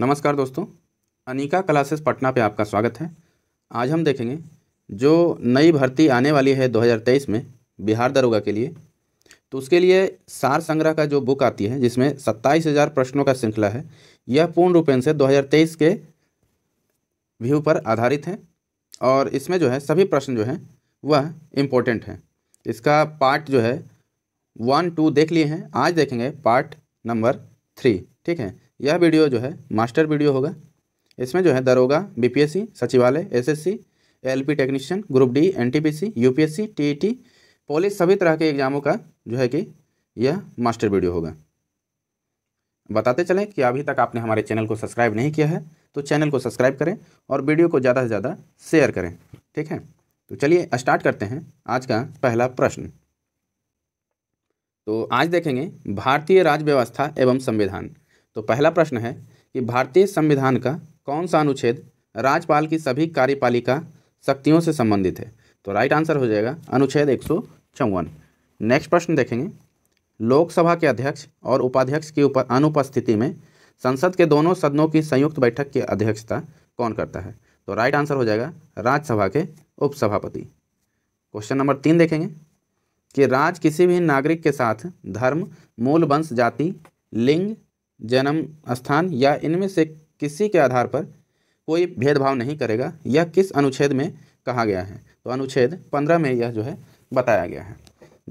नमस्कार दोस्तों अनिका क्लासेस पटना पे आपका स्वागत है आज हम देखेंगे जो नई भर्ती आने वाली है 2023 में बिहार दरोगा के लिए तो उसके लिए सार संग्रह का जो बुक आती है जिसमें सत्ताईस हज़ार प्रश्नों का श्रृंखला है यह पूर्ण रूपेण से 2023 के व्यू पर आधारित है और इसमें जो है सभी प्रश्न जो हैं वह इम्पोर्टेंट हैं इसका पार्ट जो है वन टू देख लिए हैं आज देखेंगे पार्ट नंबर थ्री ठीक है यह वीडियो जो है मास्टर वीडियो होगा इसमें जो है दरोगा बीपीएससी सचिवालय SSC LP technician group D NTPC UPSC TET police सभी तरह के एग्जामों का जो है कि यह मास्टर वीडियो होगा बताते चलें कि अभी तक आपने हमारे चैनल को सब्सक्राइब नहीं किया है तो चैनल को सब्सक्राइब करें और वीडियो को ज़्यादा से ज़्यादा शेयर करें ठीक है तो चलिए स्टार्ट करते हैं आज का पहला प्रश्न तो आज देखेंगे भारतीय राज्य व्यवस्था एवं संविधान तो पहला प्रश्न है कि भारतीय संविधान का कौन सा अनुच्छेद राज्यपाल की सभी कार्यपालिका शक्तियों से संबंधित है तो राइट आंसर हो जाएगा अनुच्छेद एक नेक्स्ट प्रश्न देखेंगे लोकसभा के अध्यक्ष और उपाध्यक्ष की उप अनुपस्थिति में संसद के दोनों सदनों की संयुक्त बैठक की अध्यक्षता कौन करता है तो राइट आंसर हो जाएगा राज्यसभा के उपसभापति क्वेश्चन नंबर तीन देखेंगे कि राज्य किसी भी नागरिक के साथ धर्म मूल वंश जाति लिंग जन्म स्थान या इनमें से किसी के आधार पर कोई भेदभाव नहीं करेगा यह किस अनुच्छेद में कहा गया है तो अनुच्छेद पंद्रह में यह जो है बताया गया है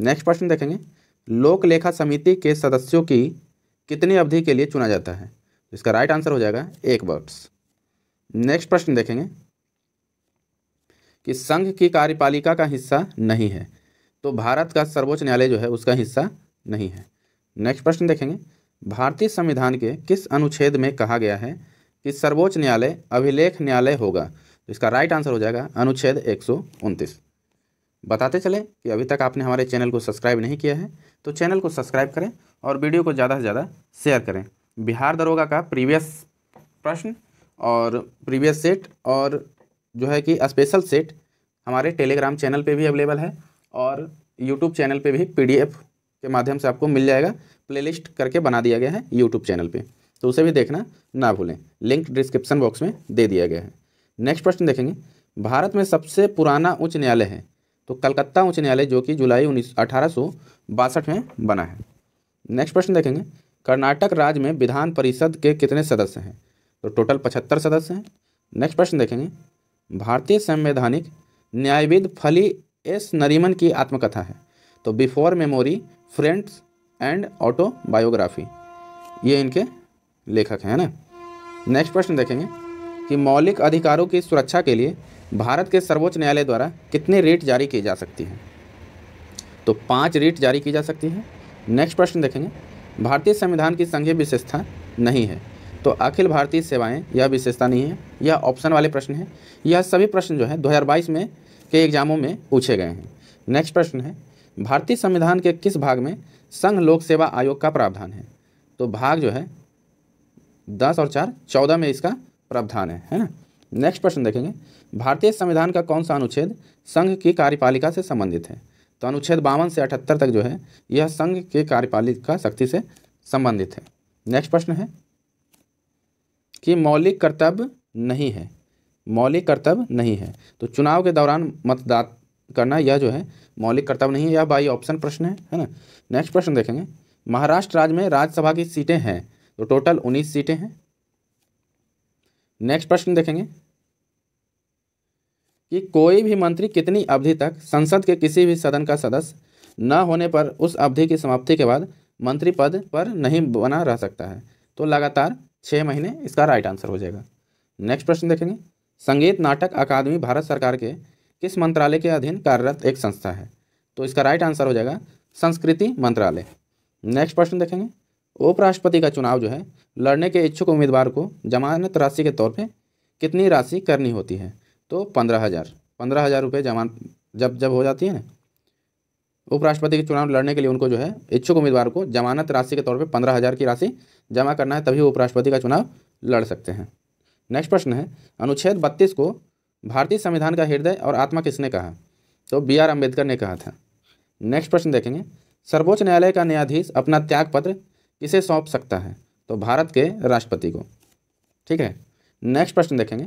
नेक्स्ट प्रश्न देखेंगे लोक लेखा समिति के सदस्यों की कितनी अवधि के लिए चुना जाता है तो इसका राइट आंसर हो जाएगा एक वर्ष नेक्स्ट प्रश्न देखेंगे कि संघ की कार्यपालिका का हिस्सा नहीं है तो भारत का सर्वोच्च न्यायालय जो है उसका हिस्सा नहीं है नेक्स्ट प्रश्न देखेंगे भारतीय संविधान के किस अनुच्छेद में कहा गया है कि सर्वोच्च न्यायालय अभिलेख न्यायालय होगा तो इसका राइट आंसर हो जाएगा अनुच्छेद एक बताते चले कि अभी तक आपने हमारे चैनल को सब्सक्राइब नहीं किया है तो चैनल को सब्सक्राइब करें और वीडियो को ज़्यादा से ज़्यादा शेयर करें बिहार दरोगा का प्रीवियस प्रश्न और प्रीवियस सेट और जो है कि स्पेशल सेट हमारे टेलीग्राम चैनल पे भी अवेलेबल है और यूट्यूब चैनल पे भी पीडीएफ के माध्यम से आपको मिल जाएगा प्लेलिस्ट करके बना दिया गया है यूट्यूब चैनल पे तो उसे भी देखना ना भूलें लिंक डिस्क्रिप्शन बॉक्स में दे दिया गया है नेक्स्ट प्रश्न देखेंगे भारत में सबसे पुराना उच्च न्यायालय है तो कलकत्ता उच्च न्यायालय जो कि जुलाई उन्नीस अठारह में बना है नेक्स्ट प्रश्न देखेंगे कर्नाटक राज्य में विधान परिषद के कितने सदस्य हैं तो टोटल पचहत्तर सदस्य हैं नेक्स्ट प्रश्न देखेंगे भारतीय संवैधानिक न्यायविद फली एस नरीमन की आत्मकथा है तो before memory friends and autobiography ये इनके लेखक हैं ना नेक्स्ट प्रश्न देखेंगे कि मौलिक अधिकारों की सुरक्षा के लिए भारत के सर्वोच्च न्यायालय द्वारा कितने रेट जारी की जा सकती हैं तो पाँच रेट जारी की जा सकती है नेक्स्ट प्रश्न देखेंगे भारतीय संविधान की संघीय विशेषता नहीं है तो अखिल भारतीय सेवाएं यह विशेषता नहीं है यह ऑप्शन वाले प्रश्न हैं यह सभी प्रश्न जो है 2022 में के एग्जामों में पूछे गए हैं नेक्स्ट प्रश्न है भारतीय संविधान के किस भाग में संघ लोक सेवा आयोग का प्रावधान है तो भाग जो है दस और चार चौदह में इसका प्रावधान है है ना नेक्स्ट प्रश्न देखेंगे भारतीय संविधान का कौन सा अनुच्छेद संघ की कार्यपालिका से संबंधित है तो अनुच्छेद बावन से अठहत्तर तक जो है यह संघ के कार्यपालिका शक्ति से संबंधित है नेक्स्ट प्रश्न है कि मौलिक कर्तव्य नहीं है मौलिक कर्तव्य नहीं है तो चुनाव के दौरान मतदाता करना यह जो है मौलिक कर्तव्य नहीं है यह बाई ऑप्शन प्रश्न है है ना नेक्स्ट प्रश्न देखेंगे महाराष्ट्र राज्य में राज्यसभा की सीटें हैं तो टोटल उन्नीस सीटें हैं नेक्स्ट प्रश्न देखेंगे कि कोई भी मंत्री कितनी अवधि तक संसद के किसी भी सदन का सदस्य न होने पर उस अवधि की समाप्ति के बाद मंत्री पद पर नहीं बना रह सकता है तो लगातार छः महीने इसका राइट आंसर हो जाएगा नेक्स्ट प्रश्न देखेंगे संगीत नाटक अकादमी भारत सरकार के किस मंत्रालय के अधीन कार्यरत एक संस्था है तो इसका राइट आंसर हो जाएगा संस्कृति मंत्रालय नेक्स्ट प्रश्न देखेंगे उपराष्ट्रपति का चुनाव जो है लड़ने के इच्छुक उम्मीदवार को जमानत राशि के तौर पर कितनी राशि करनी होती है तो पंद्रह हज़ार पंद्रह हज़ार रुपये जमान जब जब हो जाती है ना उपराष्ट्रपति के चुनाव लड़ने के लिए उनको जो है इच्छुक उम्मीदवार को जमानत राशि के तौर पर पंद्रह हज़ार की राशि जमा करना है तभी उपराष्ट्रपति का चुनाव लड़ सकते हैं नेक्स्ट प्रश्न है अनुच्छेद बत्तीस को भारतीय संविधान का हृदय और आत्मा किसने कहा तो बी आर अम्बेडकर ने कहा था नेक्स्ट प्रश्न देखेंगे सर्वोच्च न्यायालय का न्यायाधीश अपना त्यागपत्र किसे सौंप सकता है तो भारत के राष्ट्रपति को ठीक है नेक्स्ट प्रश्न देखेंगे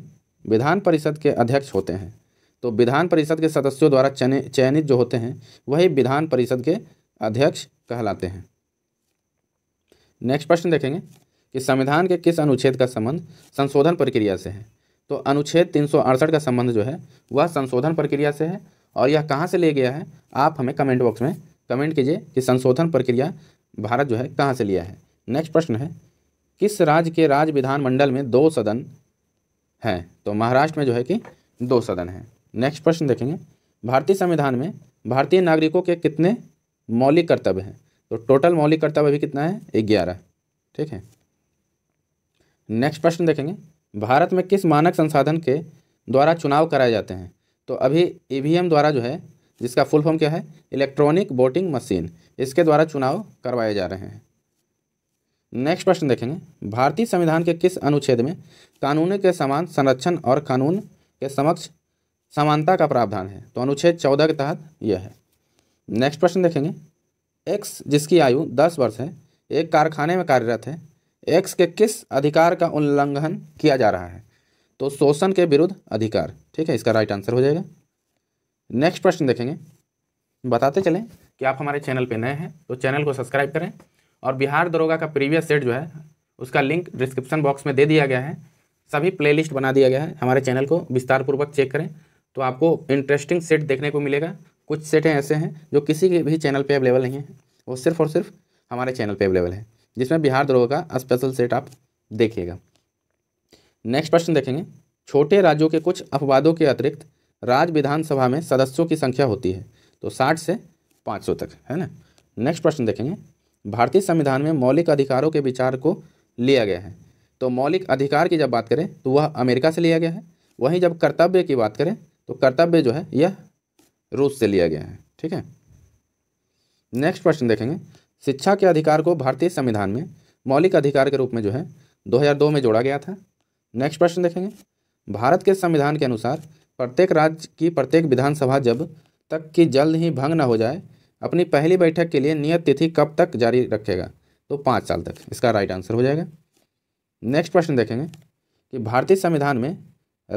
विधान परिषद के अध्यक्ष होते हैं तो विधान परिषद के सदस्यों द्वारा चयनित जो होते हैं वही विधान परिषद के अध्यक्ष कहलाते हैं नेक्स्ट प्रश्न देखेंगे कि संविधान के किस अनुच्छेद का संबंध संशोधन प्रक्रिया से है तो अनुच्छेद तीन का संबंध जो है वह संशोधन प्रक्रिया से है और यह कहाँ से ले गया है आप हमें कमेंट बॉक्स में कमेंट कीजिए कि संशोधन प्रक्रिया भारत जो है कहाँ से लिया है नेक्स्ट प्रश्न है किस राज्य के राज्य विधानमंडल में दो सदन हैं तो महाराष्ट्र में जो है कि दो सदन हैं नेक्स्ट प्रश्न देखेंगे भारतीय संविधान में भारतीय नागरिकों के कितने मौलिक कर्तव्य हैं तो टोटल मौलिक कर्तव्य अभी कितना है ग्यारह ठीक है नेक्स्ट प्रश्न देखेंगे भारत में किस मानक संसाधन के द्वारा चुनाव कराए जाते हैं तो अभी ई e द्वारा जो है जिसका फुल फॉर्म क्या है इलेक्ट्रॉनिक वोटिंग मशीन इसके द्वारा चुनाव करवाए जा रहे हैं नेक्स्ट प्रश्न देखेंगे भारतीय संविधान के किस अनुच्छेद में कानून के समान संरक्षण और कानून के समक्ष समानता का प्रावधान है तो अनुच्छेद चौदह के तहत यह है नेक्स्ट प्रश्न देखेंगे एक्स जिसकी आयु दस वर्ष है एक कारखाने में कार्यरत है एक्स के किस अधिकार का उल्लंघन किया जा रहा है तो शोषण के विरुद्ध अधिकार ठीक है इसका राइट आंसर हो जाएगा नेक्स्ट प्रश्न देखेंगे बताते चलें कि आप हमारे चैनल पर नए हैं तो चैनल को सब्सक्राइब करें और बिहार दरोगा का प्रीवियस सेट जो है उसका लिंक डिस्क्रिप्शन बॉक्स में दे दिया गया है सभी प्लेलिस्ट बना दिया गया है हमारे चैनल को विस्तारपूर्वक चेक करें तो आपको इंटरेस्टिंग सेट देखने को मिलेगा कुछ सेटें ऐसे हैं जो किसी के भी चैनल पे अवेलेबल नहीं है वो सिर्फ और सिर्फ हमारे चैनल पे अवेलेबल है जिसमें बिहार द्रोह का स्पेशल सेट आप देखिएगा नेक्स्ट प्रश्न देखेंगे छोटे राज्यों के कुछ अपवादों के अतिरिक्त राज्य विधानसभा में सदस्यों की संख्या होती है तो साठ से पाँच सौ तक है ना नेक्स्ट प्रश्न देखेंगे भारतीय संविधान में मौलिक अधिकारों के विचार को लिया गया है तो मौलिक अधिकार की जब बात करें तो वह अमेरिका से लिया गया है वहीं जब कर्तव्य की बात करें तो कर्तव्य जो है यह रूस से लिया गया है ठीक है नेक्स्ट प्रश्न देखेंगे शिक्षा के अधिकार को भारतीय संविधान में मौलिक अधिकार के रूप में जो है 2002 में जोड़ा गया था नेक्स्ट प्रश्न देखेंगे भारत के संविधान के अनुसार प्रत्येक राज्य की प्रत्येक विधानसभा जब तक कि जल्द ही भंग न हो जाए अपनी पहली बैठक के लिए नियत तिथि कब तक जारी रखेगा तो पाँच साल तक इसका राइट आंसर हो जाएगा नेक्स्ट प्रश्न देखेंगे कि भारतीय संविधान में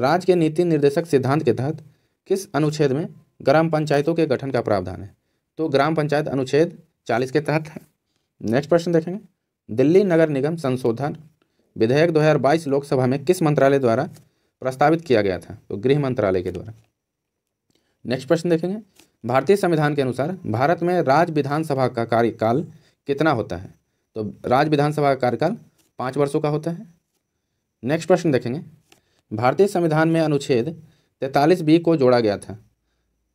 राज्य के नीति निर्देशक सिद्धांत के तहत किस अनुच्छेद में ग्राम पंचायतों के गठन का प्रावधान है तो ग्राम पंचायत अनुच्छेद चालीस के तहत है नेक्स्ट प्रश्न देखेंगे दिल्ली नगर निगम संशोधन विधेयक 2022 लोकसभा में किस मंत्रालय द्वारा प्रस्तावित किया गया था तो गृह मंत्रालय के द्वारा नेक्स्ट प्रश्न देखेंगे भारतीय संविधान के अनुसार भारत में राज्य विधानसभा का कार्यकाल कितना होता है तो राज्य विधानसभा का कार्यकाल पाँच वर्षों का होता है नेक्स्ट प्रश्न देखेंगे भारतीय संविधान में अनुच्छेद तैंतालीस बी को जोड़ा गया था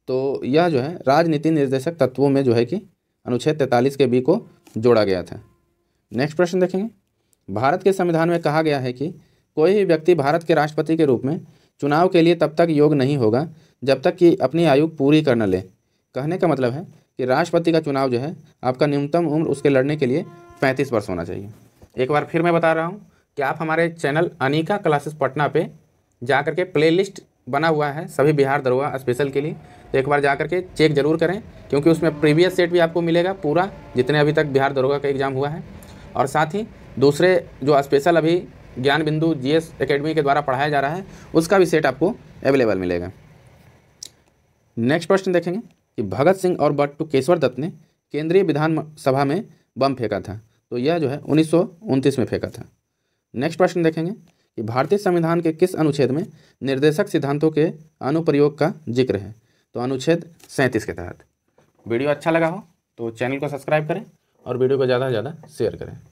तो यह जो है राजनीति निर्देशक तत्वों में जो है कि अनुच्छेद तैंतालीस के बी को जोड़ा गया था नेक्स्ट प्रश्न देखेंगे भारत के संविधान में कहा गया है कि कोई भी व्यक्ति भारत के राष्ट्रपति के रूप में चुनाव के लिए तब तक योग नहीं होगा जब तक कि अपनी आयु पूरी कर न ले कहने का मतलब है कि राष्ट्रपति का चुनाव जो है आपका न्यूनतम उम्र उसके लड़ने के लिए पैंतीस वर्ष होना चाहिए एक बार फिर मैं बता रहा हूँ कि आप हमारे चैनल अनिका क्लासेस पटना पे जा करके प्लेलिस्ट बना हुआ है सभी बिहार दरोगा स्पेशल के लिए तो एक बार जा करके चेक जरूर करें क्योंकि उसमें प्रीवियस सेट भी आपको मिलेगा पूरा जितने अभी तक बिहार दरोगा का एग्ज़ाम हुआ है और साथ ही दूसरे जो स्पेशल अभी ज्ञान बिंदु जी एस अकेडमी के द्वारा पढ़ाया जा रहा है उसका भी सेट आपको अवेलेबल मिलेगा नेक्स्ट प्रश्न देखेंगे कि भगत सिंह और बट्टू केशवर दत्त ने केंद्रीय विधानसभा में बम फेंका था तो यह जो है उन्नीस में फेंका था नेक्स्ट प्रश्न देखेंगे कि भारतीय संविधान के किस अनुच्छेद में निर्देशक सिद्धांतों के अनुप्रयोग का जिक्र है तो अनुच्छेद सैंतीस के तहत वीडियो अच्छा लगा हो तो चैनल को सब्सक्राइब करें और वीडियो को ज़्यादा से ज़्यादा शेयर करें